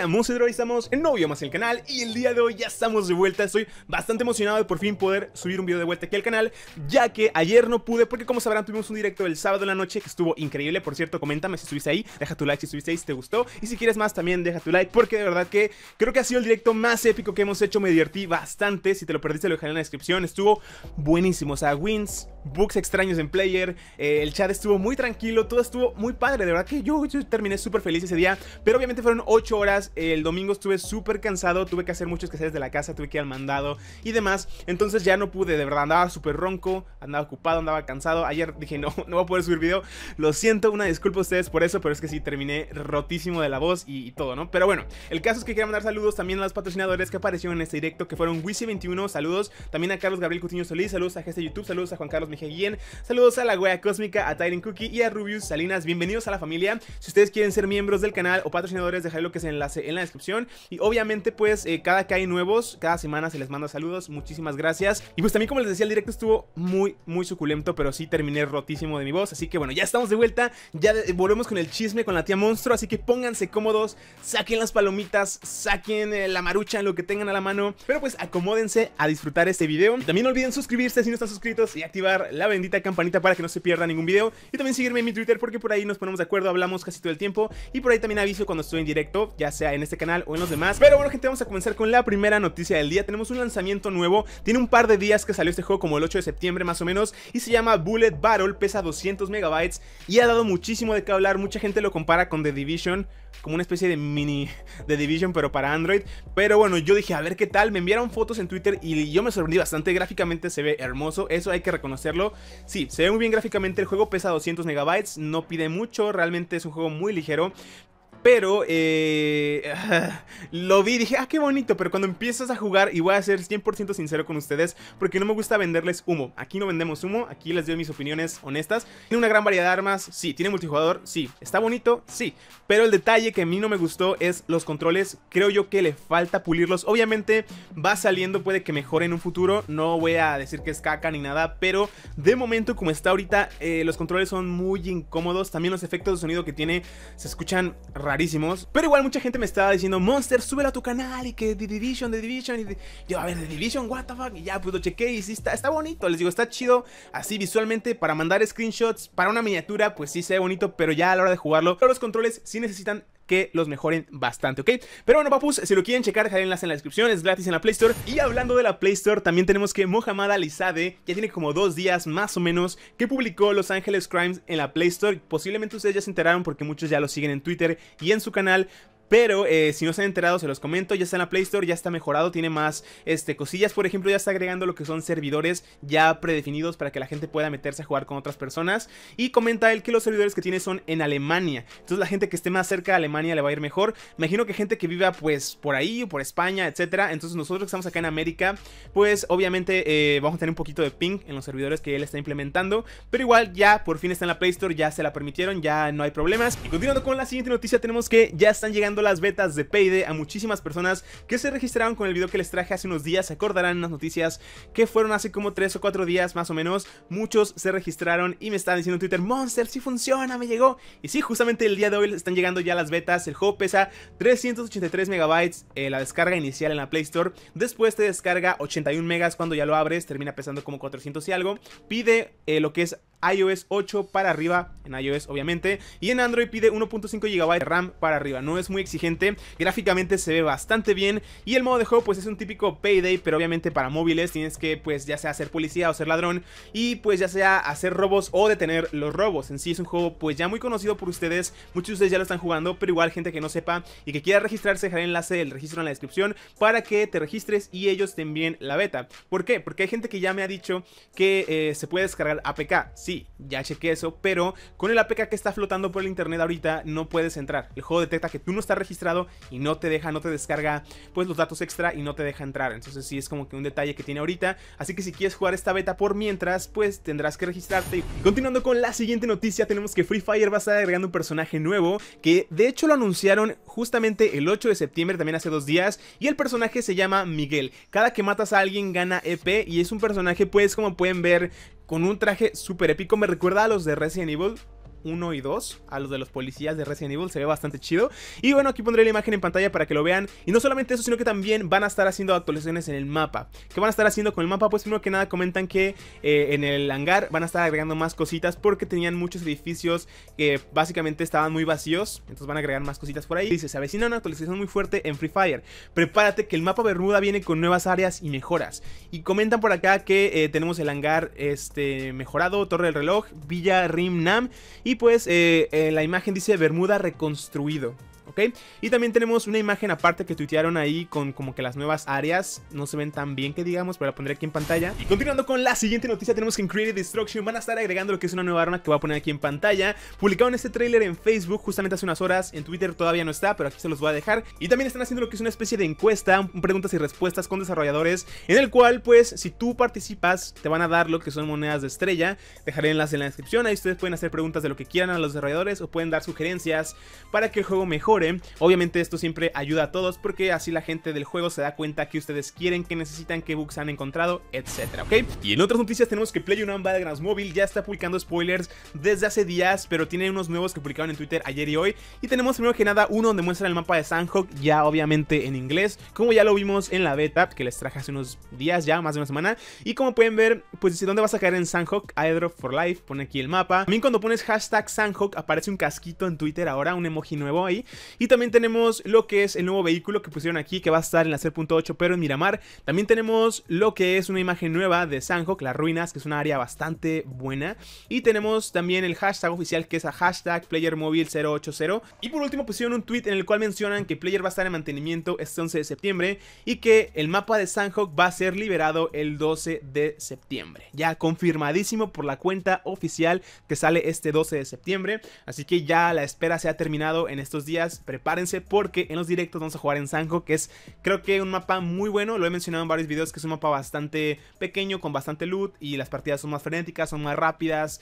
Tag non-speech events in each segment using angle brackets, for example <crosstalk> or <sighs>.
de y estamos en novio más el canal y el día de hoy ya estamos de vuelta Estoy bastante emocionado de por fin poder subir un video de vuelta aquí al canal Ya que ayer no pude porque como sabrán tuvimos un directo el sábado en la noche que estuvo increíble Por cierto, coméntame si estuviste ahí, deja tu like si estuviste ahí, si te gustó Y si quieres más también deja tu like porque de verdad que creo que ha sido el directo más épico que hemos hecho Me divertí bastante, si te lo perdiste lo dejaré en la descripción, estuvo buenísimo O sea, wins, bugs extraños en player, eh, el chat estuvo muy tranquilo, todo estuvo muy padre, de verdad que yo, terminé súper feliz ese día, pero obviamente fueron 8 horas, eh, el domingo estuve súper cansado, tuve que hacer muchos quehaceres de la casa, tuve que ir al mandado y demás, entonces ya no pude, de verdad, andaba súper ronco, andaba ocupado, andaba cansado, ayer dije no, <laughs> no voy a poder subir video, lo siento, una disculpa a ustedes por eso, pero es que sí, terminé rotísimo de la voz y, todo, ¿no? Pero bueno, el caso es que quería mandar saludos también a los patrocinadores que aparecieron en este directo, que fueron Wisi21, saludos, también a Carlos Gabriel Cutiño Solís, saludos a de YouTube, saludos a Juan Carlos Saludos a la wea cósmica, a Tyring Cookie y a Rubius Salinas. Bienvenidos a la familia. Si ustedes quieren ser miembros del canal o patrocinadores, dejaré lo que se enlace en la descripción. Y obviamente, pues, eh, cada que hay nuevos, cada semana se les manda saludos. Muchísimas gracias. Y pues también, como les decía, el directo estuvo muy, muy suculento, pero sí terminé rotísimo de mi voz. Así que bueno, ya estamos de vuelta. Ya volvemos con el chisme con la tía monstruo. Así que pónganse cómodos, saquen las palomitas, saquen eh, la marucha, lo que tengan a la mano. Pero pues acomódense a disfrutar este video. también no olviden suscribirse si no están suscritos y activar la bendita campanita para que no se pierda ningún video y también seguirme en mi Twitter porque por ahí nos ponemos de acuerdo, hablamos casi todo el tiempo y por ahí también aviso cuando estoy en directo, ya sea en este canal o en los demás. Pero bueno gente, vamos a comenzar con la primera noticia del día. Tenemos un lanzamiento nuevo, tiene un par de días que salió este juego como el 8 de septiembre más o menos y se llama Bullet Battle, pesa 200 megabytes y ha dado muchísimo de qué hablar, mucha gente lo compara con The Division como una especie de mini de Division, pero para Android. Pero bueno, yo dije, a ver qué tal. Me enviaron fotos en Twitter y yo me sorprendí bastante. Gráficamente se ve hermoso, eso hay que reconocerlo. Sí, se ve muy bien gráficamente. El juego pesa 200 megabytes, no pide mucho, realmente es un juego muy ligero. Pero eh, <laughs> lo vi dije, ah, qué bonito. Pero cuando empiezas a jugar, y voy a ser 100% sincero con ustedes, porque no me gusta venderles humo. Aquí no vendemos humo, aquí les doy mis opiniones honestas. Tiene una gran variedad de armas, sí. Tiene multijugador, sí. Está bonito, sí. Pero el detalle que a mí no me gustó es los controles. Creo yo que le falta pulirlos. Obviamente va saliendo, puede que mejore en un futuro. No voy a decir que es caca ni nada, pero de momento, como está ahorita, eh, los controles son muy incómodos. También los efectos de sonido que tiene se escuchan raros, pero igual mucha gente me estaba diciendo, Monster, súbelo a tu canal y que The Division, The Division. Y yo, a ver, The Division, what the fuck. Y ya, pues lo chequé y sí, está, está bonito. Les digo, está chido así visualmente para mandar screenshots. Para una miniatura, pues sí se ve bonito, pero ya a la hora de jugarlo, pero los controles sí necesitan que los mejoren bastante, ¿ok? Pero bueno, papus, si lo quieren checar, dejaré el enlace en la descripción, es gratis en la Play Store. Y hablando de la Play Store, también tenemos que Mohamed Alizade, ya tiene como dos días más o menos, que publicó Los Ángeles Crimes en la Play Store. Posiblemente ustedes ya se enteraron porque muchos ya lo siguen en Twitter y en su canal, pero eh, si no se han enterado, se los comento. Ya está en la Play Store, ya está mejorado, tiene más este, cosillas. Por ejemplo, ya está agregando lo que son servidores ya predefinidos para que la gente pueda meterse a jugar con otras personas. Y comenta él que los servidores que tiene son en Alemania. Entonces, la gente que esté más cerca de Alemania le va a ir mejor. Imagino que gente que viva pues por ahí o por España, etcétera. Entonces, nosotros que estamos acá en América, pues obviamente eh, vamos a tener un poquito de ping en los servidores que él está implementando. Pero igual, ya por fin está en la Play Store, ya se la permitieron, ya no hay problemas. Y continuando con la siguiente noticia, tenemos que ya están llegando las betas de Payday a muchísimas personas que se registraron con el video que les traje hace unos días. Se acordarán las noticias que fueron hace como 3 o 4 días más o menos. Muchos se registraron y me están diciendo en Twitter, Monster, si funciona, me llegó. Y si justamente el día de hoy están llegando ya las betas. El juego pesa 383 megabytes, eh, la descarga inicial en la Play Store. Después te descarga 81 megas cuando ya lo abres, termina pesando como 400 y algo. Pide eh, lo que es iOS 8 para arriba, en iOS obviamente, y en Android pide 1.5 GB de RAM para arriba, no es muy exigente, gráficamente se ve bastante bien y el modo de juego pues es un típico payday, pero obviamente para móviles tienes que pues ya sea ser policía o ser ladrón y pues ya sea hacer robos o detener los robos, en sí es un juego pues ya muy conocido por ustedes, muchos de ustedes ya lo están jugando, pero igual gente que no sepa y que quiera registrarse, dejaré el enlace del registro en la descripción para que te registres y ellos te envíen la beta, ¿por qué? Porque hay gente que ya me ha dicho que eh, se puede descargar APK, Sí, ya chequé eso, pero con el APK que está flotando por el internet ahorita no puedes entrar. El juego detecta que tú no estás registrado y no te deja, no te descarga pues los datos extra y no te deja entrar. Entonces sí es como que un detalle que tiene ahorita. Así que si quieres jugar esta beta por mientras, pues tendrás que registrarte. Continuando con la siguiente noticia, tenemos que Free Fire va a estar agregando un personaje nuevo que de hecho lo anunciaron justamente el 8 de septiembre, también hace dos días, y el personaje se llama Miguel. Cada que matas a alguien gana EP y es un personaje pues como pueden ver con un traje súper épico. Me recuerda a los de Resident Evil, 1 y 2, a los de los policías de Resident Evil, se ve bastante chido. Y bueno, aquí pondré la imagen en pantalla para que lo vean. Y no solamente eso, sino que también van a estar haciendo actualizaciones en el mapa. ¿Qué van a estar haciendo con el mapa? Pues primero que nada comentan que eh, en el hangar van a estar agregando más cositas porque tenían muchos edificios que básicamente estaban muy vacíos. Entonces van a agregar más cositas por ahí. Dice, se avecina una actualización muy fuerte en Free Fire. Prepárate que el mapa Bermuda viene con nuevas áreas y mejoras. Y comentan por acá que eh, tenemos el hangar este, mejorado, Torre del Reloj, Villa Rim Nam y pues eh, en la imagen dice Bermuda reconstruido. Y también tenemos una imagen aparte que tuitearon ahí con como que las nuevas áreas no se ven tan bien que digamos, pero la pondré aquí en pantalla. Y continuando con la siguiente noticia, tenemos que en Creative Destruction van a estar agregando lo que es una nueva arma que voy a poner aquí en pantalla. Publicaron este tráiler en Facebook justamente hace unas horas, en Twitter todavía no está, pero aquí se los voy a dejar. Y también están haciendo lo que es una especie de encuesta, preguntas y respuestas con desarrolladores, en el cual pues si tú participas te van a dar lo que son monedas de estrella. Dejaré enlace en la descripción, ahí ustedes pueden hacer preguntas de lo que quieran a los desarrolladores o pueden dar sugerencias para que el juego mejore Obviamente esto siempre ayuda a todos porque así la gente del juego se da cuenta que ustedes quieren, que necesitan, que bugs han encontrado, etcétera, ¿ok? Y en otras noticias tenemos que the Battlegrounds Mobile ya está publicando spoilers desde hace días, pero tiene unos nuevos que publicaron en Twitter ayer y hoy. Y tenemos primero que nada uno donde muestran el mapa de Sandhawk, ya obviamente en inglés, como ya lo vimos en la beta que les traje hace unos días ya, más de una semana. Y como pueden ver, pues dice dónde vas a caer en Sandhawk, drop for Life, pone aquí el mapa. También cuando pones hashtag Sandhawk aparece un casquito en Twitter ahora, un emoji nuevo ahí. Y también tenemos lo que es el nuevo vehículo que pusieron aquí, que va a estar en la 0.8, pero en Miramar. También tenemos lo que es una imagen nueva de Sanhok, las ruinas, que es una área bastante buena. Y tenemos también el hashtag oficial, que es a hashtag PlayerMobile080. Y por último pusieron un tweet en el cual mencionan que Player va a estar en mantenimiento este 11 de septiembre y que el mapa de Sanhok va a ser liberado el 12 de septiembre. Ya confirmadísimo por la cuenta oficial que sale este 12 de septiembre. Así que ya la espera se ha terminado en estos días prepárense porque en los directos vamos a jugar en Sanjo, que es creo que un mapa muy bueno. Lo he mencionado en varios videos, que es un mapa bastante pequeño, con bastante loot. Y las partidas son más frenéticas, son más rápidas,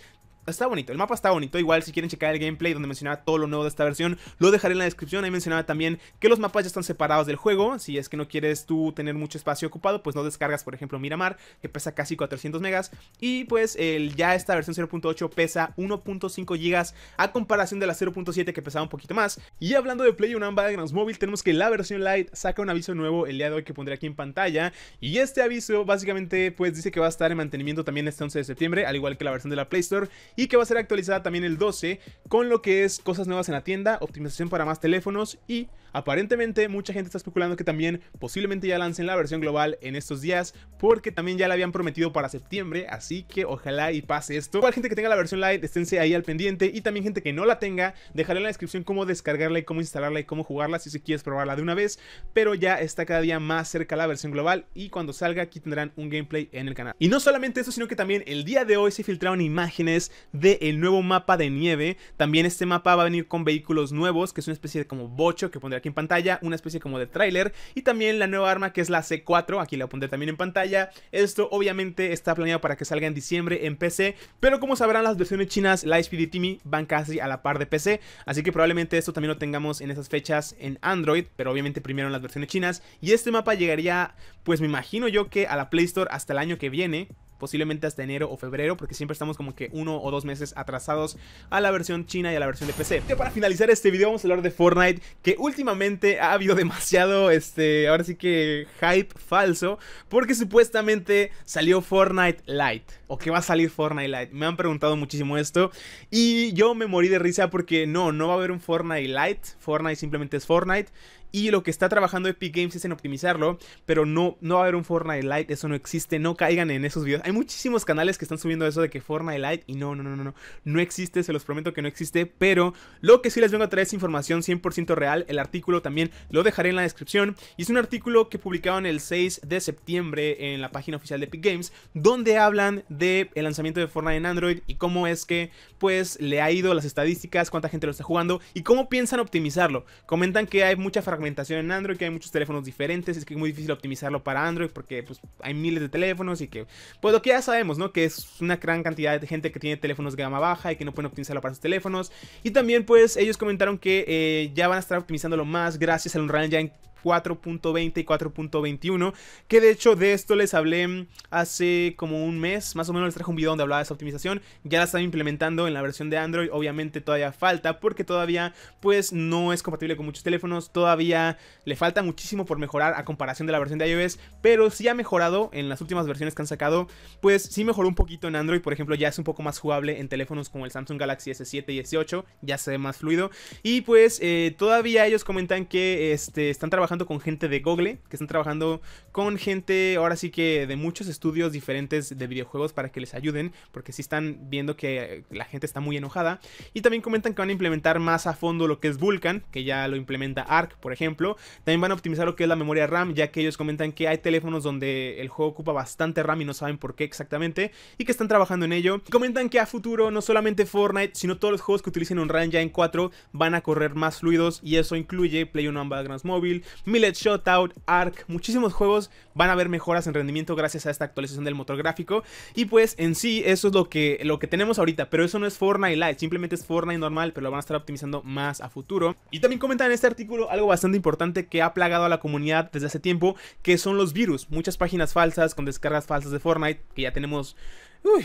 está bonito, el mapa está bonito. Igual si quieren checar el gameplay donde mencionaba todo lo nuevo de esta versión, lo dejaré en la descripción. Ahí mencionaba también que los mapas ya están separados del juego. Si es que no quieres tú tener mucho espacio ocupado, pues no descargas, por ejemplo, Miramar, que pesa casi 400 megas. Y pues el, ya esta versión 0.8 pesa 1.5 gigas a comparación de la 0.7 que pesaba un poquito más. Y hablando de Play Battlegrounds Mobile, tenemos que la versión Lite saca un aviso nuevo el día de hoy que pondré aquí en pantalla. Y este aviso básicamente pues dice que va a estar en mantenimiento también este 11 de septiembre, al igual que la versión de la Play Store y que va a ser actualizada también el 12 con lo que es cosas nuevas en la tienda, optimización para más teléfonos y aparentemente mucha gente está especulando que también posiblemente ya lancen la versión global en estos días porque también ya la habían prometido para septiembre, así que ojalá y pase esto. Para gente que tenga la versión light, esténse ahí al pendiente y también gente que no la tenga, dejaré en la descripción cómo descargarla y cómo instalarla y cómo jugarla si se quieres probarla de una vez, pero ya está cada día más cerca la versión global y cuando salga aquí tendrán un gameplay en el canal. Y no solamente eso, sino que también el día de hoy se filtraron imágenes del el nuevo mapa de nieve. También este mapa va a venir con vehículos nuevos, que es una especie de como bocho que pondré aquí en pantalla, una especie como de tráiler. Y también la nueva arma que es la C4, aquí la pondré también en pantalla. Esto obviamente está planeado para que salga en diciembre en PC, pero como sabrán las versiones chinas, la Speedy Timmy van casi a la par de PC, así que probablemente esto también lo tengamos en esas fechas en Android, pero obviamente primero en las versiones chinas. Y este mapa llegaría, pues me imagino yo que a la Play Store hasta el año que viene, posiblemente hasta enero o febrero, porque siempre estamos como que uno o dos meses atrasados a la versión china y a la versión de PC. Y para finalizar este video vamos a hablar de Fortnite, que últimamente ha habido <laughs> demasiado, este, ahora sí que hype falso, porque supuestamente salió Fortnite Lite, o que va a salir Fortnite Lite. Me han preguntado muchísimo esto, y yo me morí de risa porque no, no va a haber un Fortnite Lite, Fortnite simplemente es Fortnite, y lo que está trabajando Epic Games es en optimizarlo, pero no, no va a haber un Fortnite Lite, eso no existe, no caigan en esos videos. Hay muchísimos canales que están subiendo eso de que Fortnite Lite y no, no, no, no, no, no existe, se los prometo que no existe, pero lo que sí les vengo a traer es información 100% real, el artículo también lo dejaré en la descripción y es un artículo que publicaron el 6 de septiembre en la página oficial de Epic Games, donde hablan de el lanzamiento de Fortnite en Android y cómo es que pues le ha ido las estadísticas, cuánta gente lo está jugando y cómo piensan optimizarlo. Comentan que hay mucha fragmentación en Android, que hay muchos teléfonos diferentes, es que es muy difícil optimizarlo para Android porque pues, hay miles de teléfonos y que, pues lo que ya sabemos, ¿no? Que es una gran cantidad de gente que tiene teléfonos de gama baja y que no pueden optimizarlo para sus teléfonos. Y también pues ellos comentaron que eh, ya van a estar optimizándolo más gracias al Unreal Engine 4.20 y 4.21, que de hecho de esto les hablé hace como un mes, más o menos les traje un video donde hablaba de esa optimización, ya la están implementando en la versión de Android, obviamente todavía falta porque todavía pues no es compatible con muchos teléfonos, todavía le falta muchísimo por mejorar a comparación de la versión de iOS, pero sí ha mejorado en las últimas versiones que han sacado, pues sí mejoró un poquito en Android, por ejemplo ya es un poco más jugable en teléfonos como el Samsung Galaxy S7 y S8, ya se ve más fluido y pues eh, todavía ellos comentan que este, están trabajando con gente de Google, que están trabajando con gente ahora sí que de muchos estudios diferentes de videojuegos para que les ayuden, porque si están viendo que la gente está muy enojada. Y también comentan que van a implementar más a fondo lo que es Vulkan, que ya lo implementa Arc, por ejemplo. También van a optimizar lo que es la memoria RAM, ya que ellos comentan que hay teléfonos donde el juego ocupa bastante RAM y no saben por qué exactamente, y que están trabajando en ello. Comentan que a futuro no solamente Fortnite, sino todos los juegos que utilicen un RAM Ya en 4 van a correr más fluidos, y eso incluye Play 1 Battlegrounds Mobile, Millet Shotout, Arc, muchísimos juegos van a ver mejoras en rendimiento gracias a esta actualización del motor gráfico. Y pues en sí, eso es lo que, lo que tenemos ahorita, pero eso no es Fortnite Lite, simplemente es Fortnite normal, pero lo van a estar optimizando más a futuro. Y también comentan en este artículo algo bastante importante que ha plagado a la comunidad desde hace tiempo, que son los virus, muchas páginas falsas con descargas falsas de Fortnite, que ya tenemos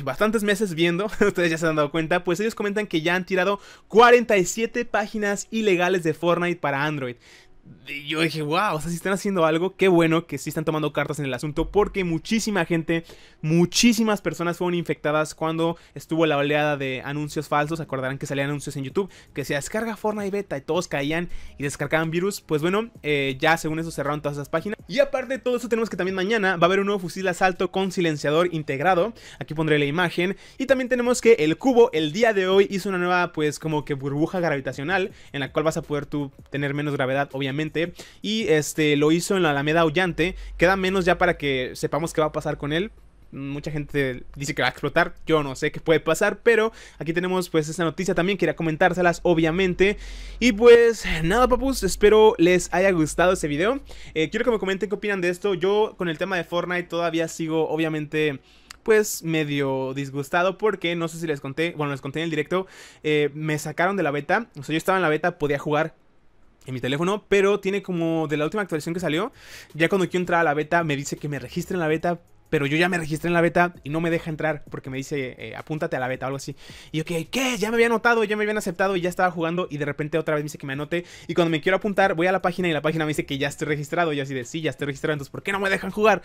bastantes meses viendo, <laughs> ustedes ya se han dado cuenta, pues ellos comentan que ya han tirado 47 páginas ilegales de Fortnite para Android yo dije, wow, o sea, si están haciendo algo, qué bueno que sí están tomando cartas en el asunto, porque muchísima gente, muchísimas personas fueron infectadas cuando estuvo la oleada de anuncios falsos. Acordarán que salían anuncios en YouTube que se descarga Fortnite Beta y todos caían y descargaban virus. Pues bueno, eh, ya según eso cerraron todas esas páginas. Y aparte de todo eso, tenemos que también mañana va a haber un nuevo fusil de asalto con silenciador integrado. Aquí pondré la imagen. Y también tenemos que el cubo el día de hoy hizo una nueva, pues como que burbuja gravitacional en la cual vas a poder tú tener menos gravedad, obviamente y este lo hizo en la Alameda Aullante. Queda menos ya para que sepamos qué va a pasar con él mucha gente dice que va a explotar, yo no sé qué puede pasar, pero aquí tenemos pues Esa noticia también, quería comentárselas obviamente. Y pues nada papus, espero les haya gustado este video. Eh, quiero que me comenten qué opinan de esto, yo con el tema de Fortnite todavía sigo obviamente pues medio disgustado porque no sé si les conté, bueno les conté en el directo, eh, me sacaron de la beta, o sea yo estaba en la beta, podía jugar, en mi teléfono, pero tiene como de la última actualización que salió, ya cuando quiero entrar a la beta me dice que me registre en la beta, pero yo ya me registré en la beta y no me deja entrar porque me dice eh, apúntate a la beta o algo así. Y yo, ¿qué? Ya me había anotado, ya me habían aceptado y ya estaba jugando y de repente otra vez me dice que me anote y cuando me quiero apuntar voy a la página y la página me dice que ya estoy registrado y así de sí, ya estoy registrado, entonces ¿por qué no me dejan jugar?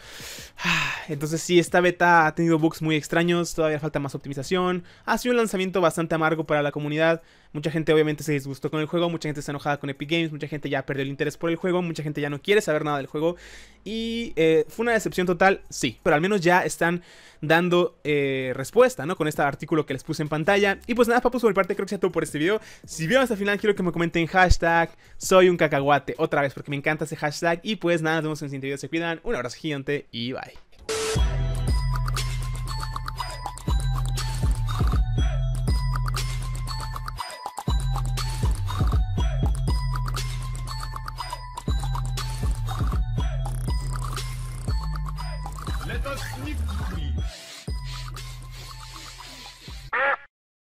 <sighs> Entonces sí, esta beta ha tenido bugs muy extraños, todavía falta más optimización, ha sido un lanzamiento bastante amargo para la comunidad. Mucha gente obviamente se disgustó con el juego, mucha gente está enojada con Epic Games, mucha gente ya perdió el interés por el juego, mucha gente ya no quiere saber nada del juego. Y eh, fue una decepción total, sí, pero al menos ya están dando eh, respuesta, ¿no? Con este artículo que les puse en pantalla. Y pues nada, papus, por mi parte creo que sea todo por este video. Si vieron hasta el final, quiero que me comenten hashtag soy un cacahuate, otra vez, porque me encanta ese hashtag. Y pues nada, nos vemos en el siguiente video, se cuidan, un abrazo gigante y bye.